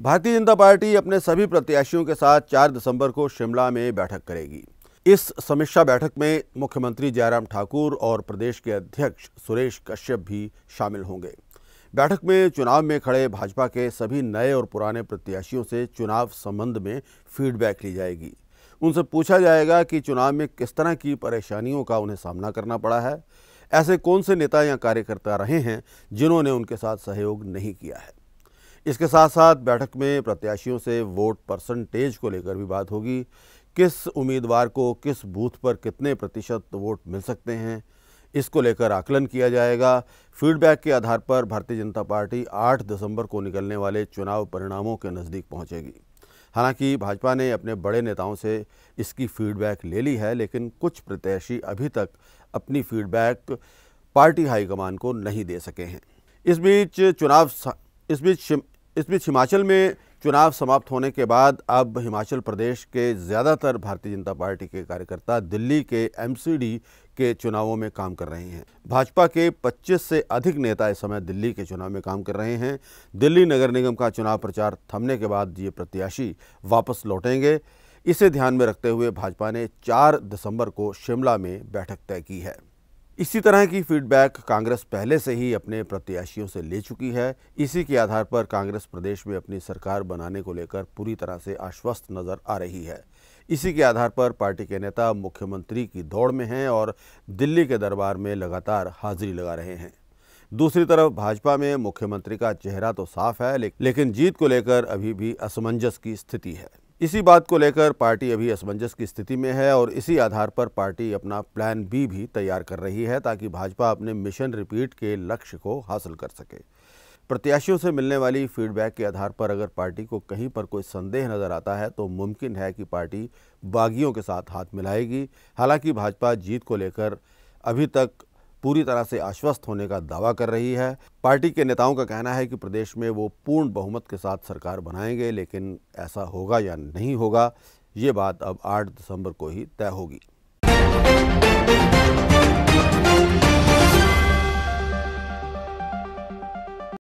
भारतीय जनता पार्टी अपने सभी प्रत्याशियों के साथ 4 दिसंबर को शिमला में बैठक करेगी इस समीक्षा बैठक में मुख्यमंत्री जयराम ठाकुर और प्रदेश के अध्यक्ष सुरेश कश्यप भी शामिल होंगे बैठक में चुनाव में खड़े भाजपा के सभी नए और पुराने प्रत्याशियों से चुनाव संबंध में फीडबैक ली जाएगी उनसे पूछा जाएगा कि चुनाव में किस तरह की परेशानियों का उन्हें सामना करना पड़ा है ऐसे कौन से नेता या कार्यकर्ता रहे हैं जिन्होंने उनके साथ सहयोग नहीं किया है इसके साथ साथ बैठक में प्रत्याशियों से वोट परसेंटेज को लेकर भी बात होगी किस उम्मीदवार को किस बूथ पर कितने प्रतिशत वोट मिल सकते हैं इसको लेकर आकलन किया जाएगा फीडबैक के आधार पर भारतीय जनता पार्टी 8 दिसंबर को निकलने वाले चुनाव परिणामों के नज़दीक पहुंचेगी हालांकि भाजपा ने अपने बड़े नेताओं से इसकी फीडबैक ले ली है लेकिन कुछ प्रत्याशी अभी तक अपनी फीडबैक पार्टी हाईकमान को नहीं दे सके हैं इस बीच चुनाव इस बीच इस बीच हिमाचल में चुनाव समाप्त होने के बाद अब हिमाचल प्रदेश के ज़्यादातर भारतीय जनता पार्टी के कार्यकर्ता दिल्ली के एमसीडी के चुनावों में काम कर रहे हैं भाजपा के 25 से अधिक नेता इस समय दिल्ली के चुनाव में काम कर रहे हैं दिल्ली नगर निगम का चुनाव प्रचार थमने के बाद ये प्रत्याशी वापस लौटेंगे इसे ध्यान में रखते हुए भाजपा ने चार दिसंबर को शिमला में बैठक तय की है इसी तरह की फीडबैक कांग्रेस पहले से ही अपने प्रत्याशियों से ले चुकी है इसी के आधार पर कांग्रेस प्रदेश में अपनी सरकार बनाने को लेकर पूरी तरह से आश्वस्त नजर आ रही है इसी के आधार पर पार्टी के नेता मुख्यमंत्री की दौड़ में हैं और दिल्ली के दरबार में लगातार हाजिरी लगा रहे हैं दूसरी तरफ भाजपा में मुख्यमंत्री का चेहरा तो साफ है लेकिन जीत को लेकर अभी भी असमंजस की स्थिति है इसी बात को लेकर पार्टी अभी असमंजस की स्थिति में है और इसी आधार पर पार्टी अपना प्लान बी भी तैयार कर रही है ताकि भाजपा अपने मिशन रिपीट के लक्ष्य को हासिल कर सके प्रत्याशियों से मिलने वाली फीडबैक के आधार पर अगर पार्टी को कहीं पर कोई संदेह नज़र आता है तो मुमकिन है कि पार्टी बागियों के साथ हाथ मिलाएगी हालांकि भाजपा जीत को लेकर अभी तक पूरी तरह से आश्वस्त होने का दावा कर रही है पार्टी के नेताओं का कहना है कि प्रदेश में वो पूर्ण बहुमत के साथ सरकार बनाएंगे लेकिन ऐसा होगा या नहीं होगा ये बात अब 8 दिसंबर को ही तय होगी